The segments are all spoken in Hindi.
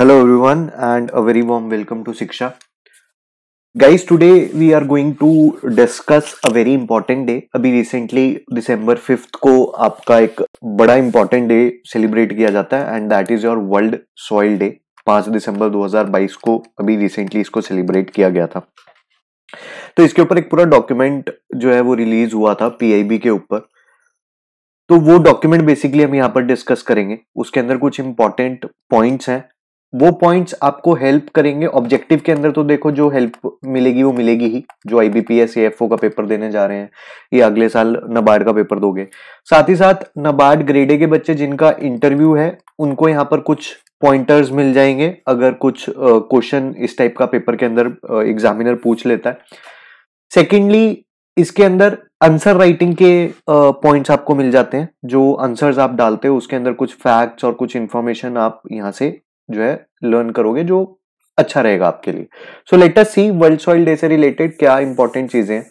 Hello everyone and a very warm welcome to Siksha. Guys, today we are going to discuss a very important day. अभी recently December 5th को आपका एक बड़ा important day celebrate किया जाता है and that is your World Soil Day. 5 दिसंबर 2022 को अभी रिसेंटली इसको सेलिब्रेट किया गया था तो इसके ऊपर एक पूरा डॉक्यूमेंट जो है वो रिलीज हुआ था पीआईबी के ऊपर तो वो डॉक्यूमेंट बेसिकली हम यहाँ पर डिस्कस करेंगे उसके अंदर कुछ इंपॉर्टेंट पॉइंट्स हैं वो पॉइंट्स आपको हेल्प करेंगे ऑब्जेक्टिव के अंदर तो देखो जो हेल्प मिलेगी वो मिलेगी ही जो आईबीपीएस एफ का पेपर देने जा रहे हैं ये अगले साल नबार्ड का पेपर दोगे साथ ही साथ नबार्ड ग्रेडे के बच्चे जिनका इंटरव्यू है उनको यहाँ पर कुछ पॉइंटर्स मिल जाएंगे अगर कुछ क्वेश्चन इस टाइप का पेपर के अंदर एग्जामिनर पूछ लेता है सेकेंडली इसके अंदर आंसर राइटिंग के पॉइंट्स आपको मिल जाते हैं जो आंसर्स आप डालते हो उसके अंदर कुछ फैक्ट्स और कुछ इन्फॉर्मेशन आप यहाँ से जो है लर्न करोगे जो अच्छा रहेगा आपके लिए so let us see world soil day से रिलेटेड क्या इंपॉर्टेंट चीजें हैं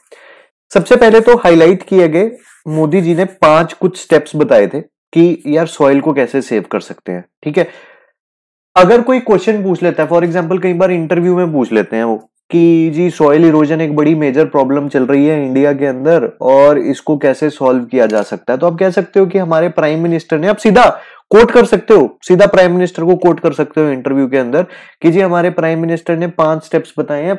सबसे पहले तो हाईलाइट किए गए मोदी जी ने पांच कुछ स्टेप्स बताए थे कि यार सॉइल को कैसे सेव कर सकते हैं ठीक है अगर कोई क्वेश्चन पूछ लेता है फॉर एग्जाम्पल कई बार इंटरव्यू में पूछ लेते हैं वो कि जी सॉइल इरोजन एक बड़ी मेजर प्रॉब्लम चल रही है इंडिया के अंदर और इसको कैसे सॉल्व किया जा सकता है तो आप कह सकते हो कि हमारे प्राइम मिनिस्टर ने अब सीधा कोट कर सकते हो सीधा प्राइम मिनिस्टर को कोट कर सकते हो इंटरव्यू के अंदर कि जी हमारे प्राइम मिनिस्टर ने पांच स्टेप्स बताए हैं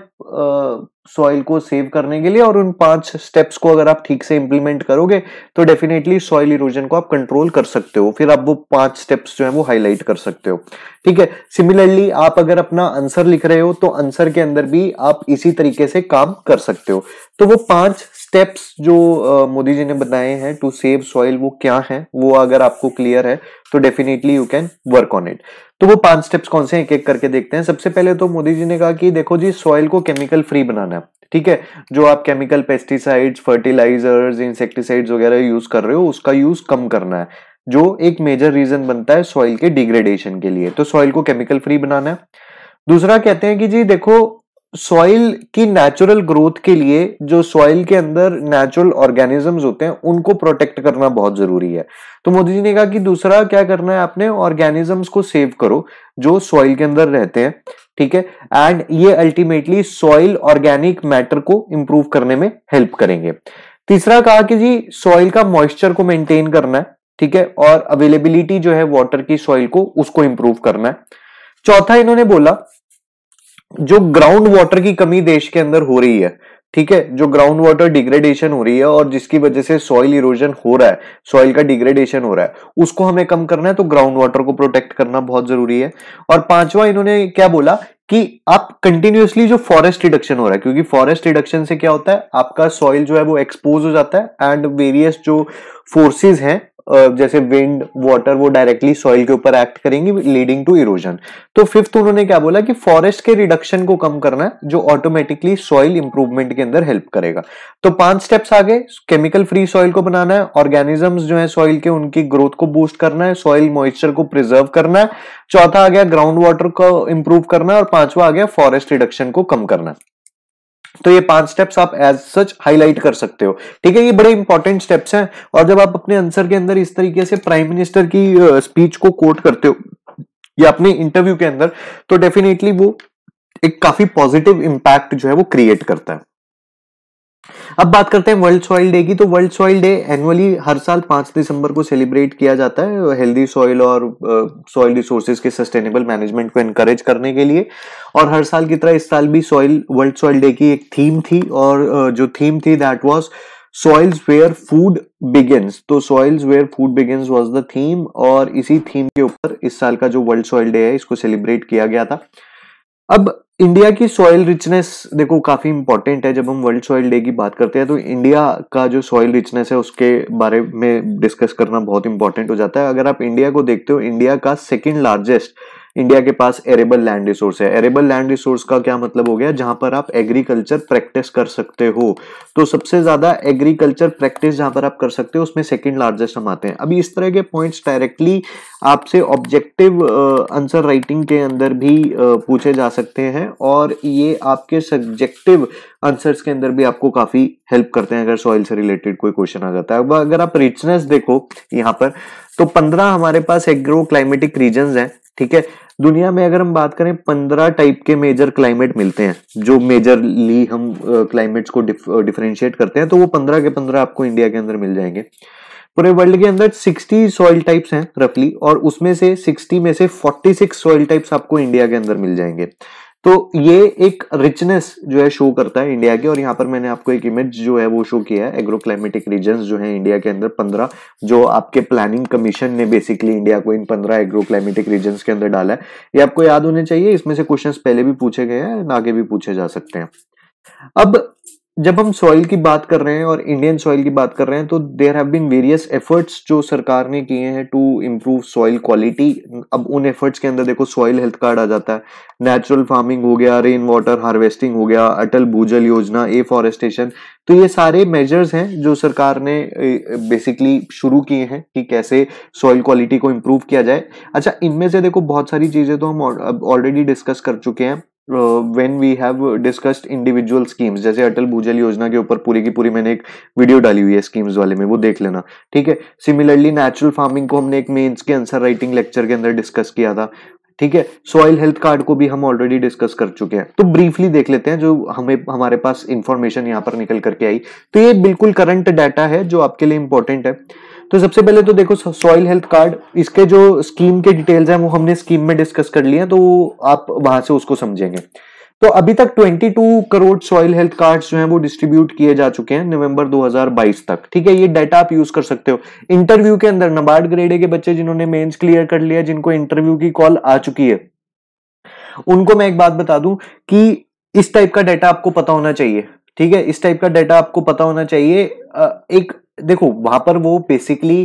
सॉइल को सेव करने के लिए और उन पांच स्टेप्स को अगर आप ठीक से इंप्लीमेंट करोगे तो डेफिनेटली सॉइल इरोजन को आप कंट्रोल कर सकते हो फिर आप वो पांच स्टेप्स जो है वो हाईलाइट कर सकते हो ठीक है सिमिलरली आप अगर अपना आंसर लिख रहे हो तो आंसर के अंदर भी आप इसी तरीके से काम कर सकते हो तो वो पांच स्टेप्स जो मोदी जी ने बताए हैं टू सेव सॉइल वो क्या है वो अगर आपको क्लियर है तो definitely you can work on it तो वो पांच स्टेप्स कौन से एक एक करके देखते हैं सबसे पहले तो मोदी जी ने कहा कि देखो जी सॉइल को केमिकल फ्री बनाना है ठीक है जो आप केमिकल पेस्टिसाइड्स फर्टिलाइजर्स इंसेक्टिसाइड्स वगैरह यूज कर रहे हो उसका यूज कम करना है जो एक मेजर रीजन बनता है सॉइल के डिग्रेडेशन के लिए तो सॉइल को केमिकल फ्री बनाना है दूसरा कहते हैं कि जी देखो सॉइल की नेचुरल ग्रोथ के लिए जो सॉइल के अंदर नेचुरल ऑर्गेनिजम्स होते हैं उनको प्रोटेक्ट करना बहुत जरूरी है तो मोदी जी ने कहा कि दूसरा क्या करना है आपने ऑर्गेनिजम्स को सेव करो जो सॉइल के अंदर रहते हैं ठीक है एंड ये अल्टीमेटली सॉइल ऑर्गेनिक मैटर को इंप्रूव करने में हेल्प करेंगे तीसरा कहा कि जी सॉइल का मॉइस्चर को मेंटेन करना है ठीक है और अवेलेबिलिटी जो है वाटर की सॉइल को उसको इंप्रूव करना है चौथा इन्होंने बोला जो ग्राउंड वाटर की कमी देश के अंदर हो रही है ठीक है जो ग्राउंड वाटर डिग्रेडेशन हो रही है और जिसकी वजह से सॉइल इरोजन हो रहा है सॉइल का डिग्रेडेशन हो रहा है उसको हमें कम करना है तो ग्राउंड वाटर को प्रोटेक्ट करना बहुत जरूरी है और पांचवा इन्होंने क्या बोला कि आप कंटिन्यूसली जो फॉरेस्ट रिडक्शन हो रहा है क्योंकि फॉरेस्ट रिडक्शन से क्या होता है आपका सॉइल जो है वो एक्सपोज हो जाता है एंड वेरियस जो फोर्सेज हैं जैसे विंड वाटर वो डायरेक्टली सॉइल के ऊपर एक्ट करेंगी लीडिंग टू इरोजन तो फिफ्थ उन्होंने क्या बोला कि फॉरेस्ट के रिडक्शन को कम करना है जो ऑटोमेटिकली सॉइल इंप्रूवमेंट के अंदर हेल्प करेगा तो पांच स्टेप्स आगे केमिकल फ्री सॉइल को बनाना है ऑर्गेनिजम्स जो है सॉइल के उनकी ग्रोथ को बूस्ट करना है सॉइल मॉइस्चर को प्रिजर्व करना है चौथा आ गया ग्राउंड वाटर को इंप्रूव करना है और पांचवा आ गया फॉरेस्ट रिडक्शन को कम करना है तो ये पांच स्टेप्स आप एज सच हाईलाइट कर सकते हो ठीक है ये बड़े इंपॉर्टेंट स्टेप्स हैं और जब आप अपने आंसर के अंदर इस तरीके से प्राइम मिनिस्टर की स्पीच को कोट करते हो या अपने इंटरव्यू के अंदर तो डेफिनेटली वो एक काफी पॉजिटिव इंपैक्ट जो है वो क्रिएट करता है अब बात करते हैं वर्ल्ड सॉइल डे की तो वर्ल्ड सॉइल डे एनुअली हर साल पांच दिसंबर को सेलिब्रेट किया जाता है हेल्दी सॉइल और सॉइल रिसोर्सेज के सस्टेनेबल मैनेजमेंट को एनकरेज करने के लिए और हर साल की तरह इस साल भी सॉइल वर्ल्ड सॉइल डे की एक थीम थी और uh, जो थीम थी that was soils where food begins तो soils where food begins was the theme और इसी थीम के ऊपर इस साल का जो वर्ल्ड सॉइल डे है इसको सेलिब्रेट किया गया था अब इंडिया की सॉइल रिचनेस देखो काफी इंपॉर्टेंट है जब हम वर्ल्ड सॉइल डे की बात करते हैं तो इंडिया का जो सॉइल रिचनेस है उसके बारे में डिस्कस करना बहुत इंपॉर्टेंट हो जाता है अगर आप इंडिया को देखते हो इंडिया का सेकेंड लार्जेस्ट इंडिया के पास एरेबल लैंड रिसोर्स है एरेबल लैंड रिसोर्स का क्या मतलब हो गया जहां पर आप एग्रीकल्चर प्रैक्टिस कर सकते हो तो सबसे ज्यादा एग्रीकल्चर प्रैक्टिस जहां पर आप कर सकते हो उसमें सेकेंड लार्जेस्ट हम आते हैं अभी इस तरह के पॉइंट्स डायरेक्टली आपसे ऑब्जेक्टिव आंसर राइटिंग के अंदर भी पूछे जा सकते हैं और ये आपके सब्जेक्टिव आंसर्स के अंदर भी आपको काफी हेल्प करते हैं अगर सॉइल से रिलेटेड कोई क्वेश्चन आ जाता है अगर आप रिचनेस देखो यहाँ पर तो पंद्रह हमारे पास एग्रो क्लाइमेटिक रीजन है ठीक है दुनिया में अगर हम बात करें पंद्रह टाइप के मेजर क्लाइमेट मिलते हैं जो मेजरली हम क्लाइमेट्स को डिफ्रेंशिएट करते हैं तो वो पंद्रह के पंद्रह आपको इंडिया के अंदर मिल जाएंगे पूरे वर्ल्ड के अंदर सिक्सटी सॉइल टाइप्स हैं रफली और उसमें से सिक्सटी में से फोर्टी सिक्स सॉइल टाइप्स आपको इंडिया के अंदर मिल जाएंगे तो ये एक रिचनेस जो है शो करता है इंडिया के और यहाँ पर मैंने आपको एक इमेज जो है वो शो किया है एग्रोक्लाइमेटिक रीजन जो है इंडिया के अंदर पंद्रह जो आपके प्लानिंग कमीशन ने बेसिकली इंडिया को इन पंद्रह एग्रोक्लाइमेटिक रीजन के अंदर डाला है ये आपको याद होने चाहिए इसमें से क्वेश्चन पहले भी पूछे गए हैं आगे भी पूछे जा सकते हैं अब जब हम सॉइल की बात कर रहे हैं और इंडियन सॉइल की बात कर रहे हैं तो there have been various efforts जो सरकार ने किए हैं टू इम्प्रूव सॉइल क्वालिटी अब उन एफर्ट्स के अंदर देखो सॉइल हेल्थ कार्ड आ जाता है नेचुरल फार्मिंग हो गया रेन वाटर हार्वेस्टिंग हो गया अटल भूजल योजना ए फॉरेस्टेशन तो ये सारे मेजर्स हैं जो सरकार ने बेसिकली शुरू किए हैं कि कैसे सॉइल क्वालिटी को इम्प्रूव किया जाए अच्छा इनमें से देखो बहुत सारी चीज़ें तो हम ऑलरेडी डिस्कस कर चुके हैं when we have discussed individual schemes जैसे अटल भूजल योजना के ऊपर पूरी की पूरी मैंने एक वीडियो डाली हुई है स्कीम्स वाले में वो देख लेना ठीक है सिमिलरली नेचुरल फार्मिंग को हमने एक मेन्स के आंसर राइटिंग लेक्चर के अंदर डिस्कस किया था ठीक है सॉइल हेल्थ कार्ड को भी हम ऑलरेडी डिस्कस कर चुके हैं तो ब्रीफली देख लेते हैं जो हमें हमारे पास इंफॉर्मेशन यहां पर निकल करके आई तो ये बिल्कुल करंट डाटा है जो आपके लिए इंपॉर्टेंट है तो सबसे पहले तो देखो सॉइल हेल्थ कार्ड इसके जो स्कीम के डिटेल्स हैं वो हमने स्कीम में डिस्कस कर लिए हैं तो आप वहां से उसको समझेंगे तो अभी तक 22 करोड़ सॉइल हेल्थ कार्ड्स जो हैं वो डिस्ट्रीब्यूट किए जा चुके हैं नवंबर 2022 तक ठीक है ये डाटा आप यूज कर सकते हो इंटरव्यू के अंदर नबार्ड ग्रेडे के बच्चे जिन्होंने मेंस क्लियर कर लिया जिनको इंटरव्यू की कॉल आ चुकी है उनको मैं एक बात बता दूं कि इस टाइप का डाटा आपको पता होना चाहिए ठीक है इस टाइप का डाटा आपको पता होना चाहिए एक देखो वहां पर वो बेसिकली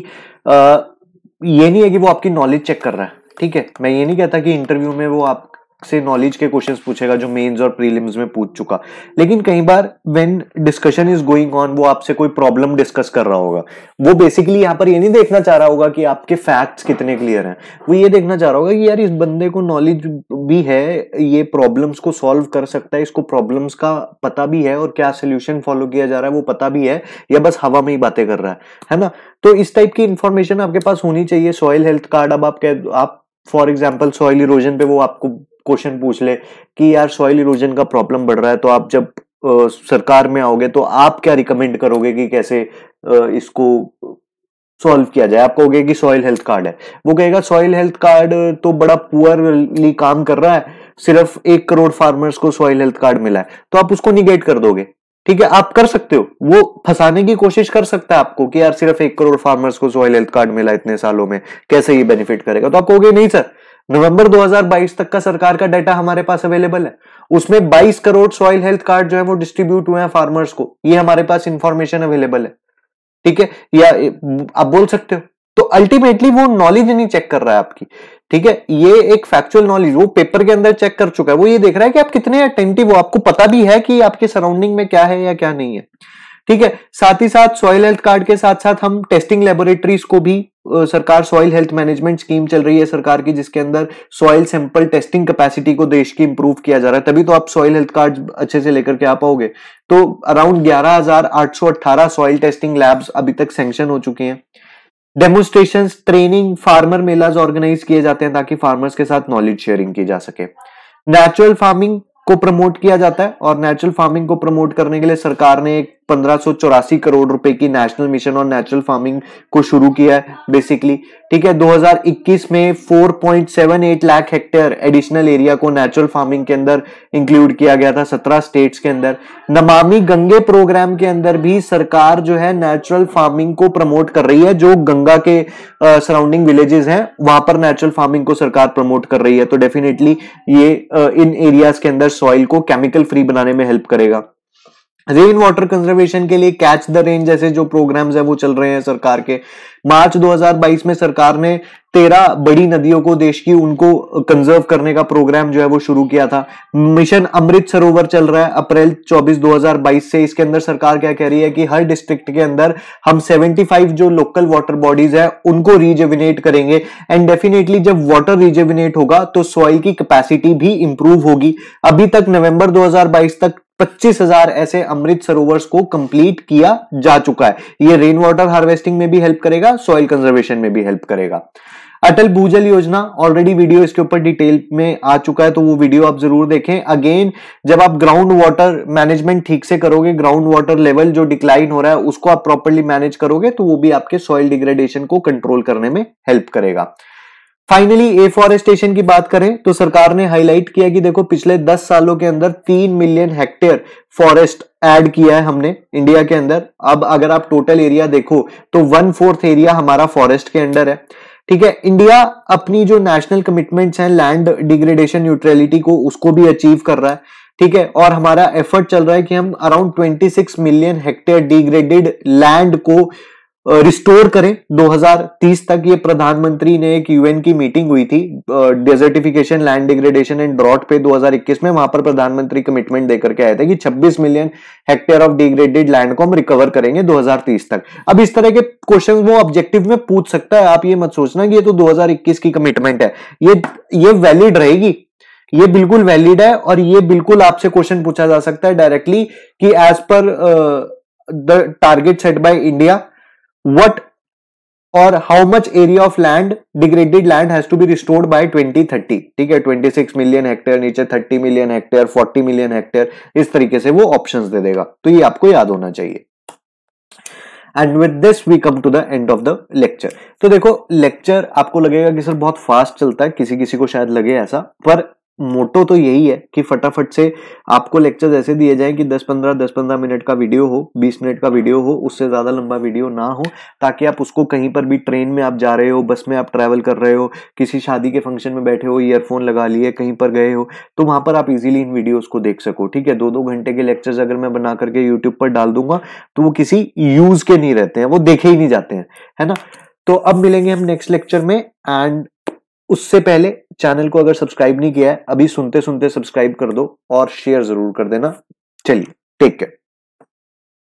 ये नहीं है कि वो आपकी नॉलेज चेक कर रहा है ठीक है मैं ये नहीं कहता कि इंटरव्यू में वो आप से नॉलेज के क्वेश्चंस पूछेगा जो मेंस और प्रीलिम्स में पूछ चुका लेकिन कई बार when discussion is going on वो आपसे कोई प्रॉब्लम डिस्कस कर रहा होगा वो बेसिकली यहाँ पर ये नहीं देखना चाह रहा होगा कि आपके फैक्ट्स कितने क्लियर हैं वो ये देखना चाह रहा होगा कि यार इस बंदे को नॉलेज भी है ये प्रॉब्लम्स को सॉल्व कर सकता है इसको प्रॉब्लम्स का पता भी है और क्या सोल्यूशन फॉलो किया जा रहा है वो पता भी है या बस हवा में ही बातें कर रहा है है ना तो इस टाइप की इंफॉर्मेशन आपके पास होनी चाहिए सॉइल हेल्थ कार्ड अब आप कह आप फॉर एग्जाम्पल सॉइल इरोजन पे वो आपको क्वेश्चन पूछ ले कि यार सॉइल इरोजन का प्रॉब्लम बढ़ रहा है तो आप जब आ, सरकार में आओगे तो आप क्या रिकमेंड करोगे कि कैसे आ, इसको सॉल्व किया जाए आप कहोगे कि सॉइल हेल्थ कार्ड है वो कहेगा सॉइल हेल्थ कार्ड तो बड़ा पुअरली काम कर रहा है सिर्फ एक करोड़ फार्मर्स को सॉइल हेल्थ कार्ड मिला है तो आप उसको निगेट कर दोगे ठीक है आप कर सकते हो वो फंसाने की कोशिश कर सकता है आपको कि यार सिर्फ एक करोड़ फार्मर्स को सॉइल हेल्थ कार्ड मिला इतने सालों में कैसे ये बेनिफिट करेगा तो आप कहोगे नहीं सर नवंबर 2022 तक का सरकार का डाटा हमारे पास अवेलेबल है उसमें 22 करोड़ सॉइल हेल्थ कार्ड जो है वो डिस्ट्रीब्यूट हुए हैं फार्मर्स को ये हमारे पास इंफॉर्मेशन अवेलेबल है ठीक है या आप बोल सकते हो तो अल्टीमेटली वो नॉलेज नहीं चेक कर रहा है आपकी ठीक है ये एक फैक्चुअल नॉलेज वो पेपर के अंदर चेक कर चुका है वो ये देख रहा है कि आप कितने अटेंटिव हो आपको पता भी है कि आपके सराउंडिंग में क्या है या क्या नहीं है ठीक है साथ ही साथ सॉइल हेल्थ कार्ड के साथ साथ हम टेस्टिंग लेबोरेटरीज को भी सरकार सॉइल हेल्थ मैनेजमेंट स्कीम चल रही है सरकार की जिसके अंदर सॉइल सैंपल टेस्टिंग कैपेसिटी को देश की इंप्रूव किया जा रहा है तभी तो आप सॉइल हेल्थ कार्ड अच्छे से लेकर के आ पाओगे तो अराउंड 11,818 सॉइल टेस्टिंग लैब्स अभी तक सैंक्शन हो चुके हैं डेमोस्ट्रेशन ट्रेनिंग फार्मर मेलाज ऑर्गेनाइज किए जाते हैं ताकि फार्मर्स के साथ नॉलेज शेयरिंग की जा सके नेचुरल फार्मिंग को प्रमोट किया जाता है और नेचुरल फार्मिंग को प्रमोट करने के लिए सरकार ने एक पंद्रह करोड़ रुपए की national mission on natural farming को शुरू किया है बेसिकली ठीक है 2021 में 4.78 लाख हेक्टेयर एडिशनल एरिया को नेचुरल फार्मिंग के अंदर इंक्लूड किया गया था 17 स्टेट्स के अंदर नमामि गंगे प्रोग्राम के अंदर भी सरकार जो है नेचुरल फार्मिंग को प्रमोट कर रही है जो गंगा के सराउंडिंग विलेजेस हैं वहां पर नेचुरल फार्मिंग को सरकार प्रमोट कर रही है तो डेफिनेटली ये आ, इन एरियाज के अंदर सॉइल को केमिकल फ्री बनाने में हेल्प करेगा रेन वाटर कंजर्वेशन के लिए कैच द रेन जैसे जो प्रोग्राम्स है वो चल रहे हैं सरकार के मार्च 2022 में सरकार ने तेरह बड़ी नदियों को देश की उनको कंजर्व करने का प्रोग्राम जो है वो शुरू किया था मिशन अमृत सरोवर चल रहा है अप्रैल 24 2022 से इसके अंदर सरकार क्या कह रही है कि हर डिस्ट्रिक्ट के अंदर हम 75 जो लोकल वाटर बॉडीज है उनको रिजेविनेट करेंगे एंड डेफिनेटली जब वाटर रिजेविनेट होगा तो सॉइल की कैपेसिटी भी इंप्रूव होगी अभी तक नवंबर 2022 तक 25000 ऐसे अमृत सरोवर को कंप्लीट किया जा चुका है ये रेन वाटर हार्वेस्टिंग में भी हेल्प करेगा सॉइल कंजर्वेशन में भी हेल्प करेगा अटल भूजल योजना ऑलरेडी वीडियो इसके ऊपर डिटेल में आ चुका है तो वो वीडियो आप जरूर देखें अगेन जब आप ग्राउंड वाटर मैनेजमेंट ठीक से करोगे ग्राउंड वाटर लेवल जो डिक्लाइन हो रहा है उसको आप प्रॉपरली मैनेज करोगे तो वो भी आपके सॉइल डिग्रेडेशन को कंट्रोल करने में हेल्प करेगा फाइनली एफॉरेस्टेशन की बात करें तो सरकार ने हाईलाइट किया कि देखो पिछले 10 सालों के अंदर 3 मिलियन हेक्टेयर फॉरेस्ट ऐड किया है हमने इंडिया के अंदर अब अगर आप टोटल एरिया देखो तो वन फोर्थ एरिया हमारा फॉरेस्ट के अंदर है ठीक है इंडिया अपनी जो नेशनल कमिटमेंट्स हैं लैंड डिग्रेडेशन न्यूट्रलिटी को उसको भी अचीव कर रहा है ठीक है और हमारा एफर्ट चल रहा है कि हम around 26 million hectare degraded land को रिस्टोर करें 2030 तक ये प्रधानमंत्री ने एक यूएन की मीटिंग हुई थी desertification land degradation and drought पे 2021 में वहां पर प्रधानमंत्री कमिटमेंट देकर के आए थे कि 26 million hectare of degraded land को हम रिकवर करेंगे 2030 तक अब इस तरह के क्वेश्चन वो ऑब्जेक्टिव में पूछ सकता है आप ये मत सोचना कि ये तो 2021 की कमिटमेंट है ये ये वैलिड रहेगी ये बिल्कुल वैलिड है और ये बिल्कुल आपसे क्वेश्चन पूछा जा सकता है डायरेक्टली कि as per the target set by India what or how much area of land degraded land has to be restored by 2030 ठीक है 26 मिलियन हेक्टेयर नीचे 30 मिलियन हेक्टेयर 40 मिलियन हेक्टेयर इस तरीके से वो ऑप्शंस दे देगा तो ये आपको याद होना चाहिए and with this we come to the end of the lecture तो देखो लेक्चर आपको लगेगा कि सर बहुत फास्ट चलता है किसी किसी को शायद लगे ऐसा पर मोटो तो यही है कि फटाफट से आपको लेक्चर ऐसे दिए जाएं कि 10-15 10-15 मिनट का वीडियो हो 20 मिनट का वीडियो हो उससे ज़्यादा लंबा वीडियो ना हो ताकि आप उसको कहीं पर भी ट्रेन में आप जा रहे हो बस में आप ट्रैवल कर रहे हो किसी शादी के फंक्शन में बैठे हो ईयरफोन लगा लिए कहीं पर गए हो तो वहाँ पर आप इजिली इन वीडियोज़ को देख सको ठीक है दो दो घंटे के लेक्चर्स अगर मैं बना करके यूट्यूब पर डाल दूंगा तो वो किसी यूज़ के नहीं रहते हैं वो देखे ही नहीं जाते हैं है ना तो अब मिलेंगे हम नेक्स्ट लेक्चर में एंड उससे पहले चैनल को अगर सब्सक्राइब नहीं किया है अभी सुनते सुनते सब्सक्राइब कर दो और शेयर जरूर कर देना चलिए टेक केयर